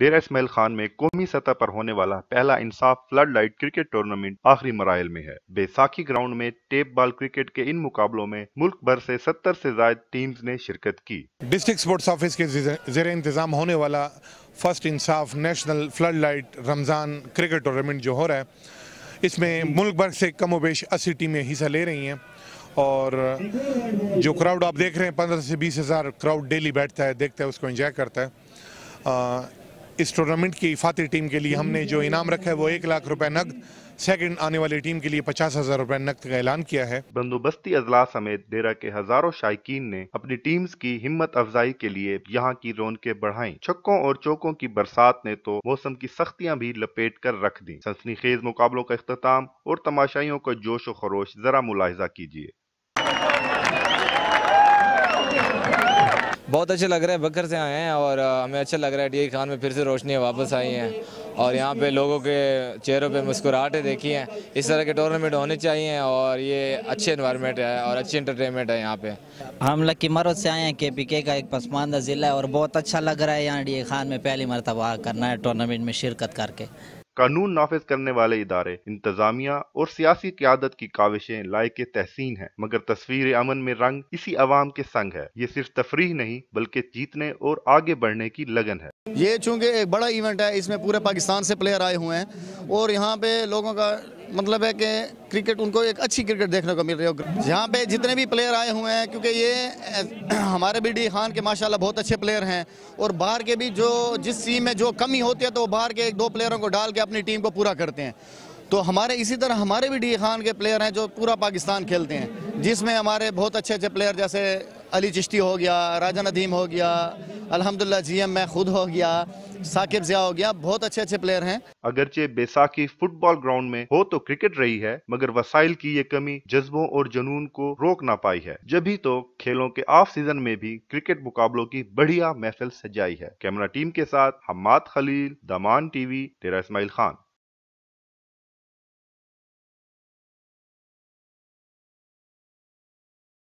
ڈیرہ smell Khan میں قومی سطح پر ہونے والا پہلا انصاف فلڈ لائٹ کرکٹ ٹورنمنٹ آخری مرائل میں ہے بے ساکھی گراؤنڈ میں ٹیپ بال کرکٹ کے ان مقابلوں میں ملک بھر سے ستر سے زائد ٹیمز نے شرکت کی ڈسٹک سپورٹس آفیس کے زیر انتظام ہونے والا فرسٹ انصاف نیشنل فلڈ لائٹ رمضان کرکٹ ٹورنمنٹ جو ہو رہا ہے اس میں ملک بھر سے کم و بیش اسی ٹیمیں حصہ لے رہی ہیں اور جو کراؤڈ آپ دیکھ رہے ہیں پندرہ سے بیس ہزار کراؤڈ ڈیلی بیٹھتا ہے دیکھتا ہے اس کو انجوائے کرتا ہے اس ٹورنامنٹ کی ٹیم کے لیے ہم نے جو انعام رکھا ہے وہ ایک لاکھ روپے نقد سیکنڈ آنے والی ٹیم کے لیے پچاس ہزار روپے نقد کا اعلان کیا ہے بندوبستی اضلاع سمیت ڈیرا کے ہزاروں شائقین نے اپنی ٹیمز کی ہمت افزائی کے لیے یہاں کی رونقیں بڑھائیں چھکوں اور چوکوں کی برسات نے تو موسم کی سختیاں بھی لپیٹ کر رکھ دیں سنسنی خیز مقابلوں کا اختتام اور تماشائیوں کا جوش و خروش ذرا ملاحظہ کیجیے بہت اچھے لگ رہے ہیں بکر سے آئے ہیں اور ہمیں اچھا لگ رہا ہے ڈی اے خان میں پھر سے روشنی واپس آئی ہیں اور یہاں پہ لوگوں کے چہروں پہ مسکراہٹیں دیکھی ہیں اس طرح کے ٹورنامنٹ ہونے چاہیے اور یہ اچھے انوائرمنٹ ہے اور اچھی انٹرٹینمنٹ ہے یہاں پہ ہم لکی مرد سے آئے ہیں کے پی کے کا ایک پسماندہ ضلع ہے اور بہت اچھا لگ رہا ہے یہاں ڈی اے خان میں پہلی مرتبہ کرنا ہے ٹورنامنٹ میں شرکت کر کے قانون نافذ کرنے والے ادارے انتظامیہ اور سیاسی قیادت کی کاوشیں لائق تحسین ہیں مگر تصویر امن میں رنگ اسی عوام کے سنگ ہے یہ صرف تفریح نہیں بلکہ جیتنے اور آگے بڑھنے کی لگن ہے یہ چونکہ ایک بڑا ایونٹ ہے اس میں پورے پاکستان سے پلیئر آئے ہوئے ہیں اور یہاں پہ لوگوں کا مطلب ہے کہ کرکٹ ان کو ایک اچھی کرکٹ دیکھنے کو مل رہی ہے یہاں پہ جتنے بھی پلیئر آئے ہوئے ہیں کیونکہ یہ ہمارے بھی ڈی خان کے ماشاءاللہ بہت اچھے پلیئر ہیں اور باہر کے بھی جو جس سیم میں جو کمی ہوتی ہے تو وہ باہر کے ایک دو پلیئروں کو ڈال کے اپنی ٹیم کو پورا کرتے ہیں تو ہمارے اسی طرح ہمارے بھی ڈی خان کے پلیئر ہیں جو پورا پاکستان کھیلتے ہیں جس میں ہمارے بہت اچھے اچھے پلیئر جیسے علی چشتی ہو گیا راجہ ندیم ہو گیا الحمدللہ جی ایم میں خود ہو گیا ہو گیا بہت اچھے اچھے پلیئر ہیں اگرچہ بیساکھی فٹ بال گراؤنڈ میں ہو تو کرکٹ رہی ہے مگر وسائل کی یہ کمی جذبوں اور جنون کو روک نہ پائی ہے جبھی تو کھیلوں کے آف سیزن میں بھی کرکٹ مقابلوں کی بڑھیا محفل سجائی ہے کیمرہ ٹیم کے ساتھ حماد خلیل دمان ٹی وی تیرا اسماعیل خان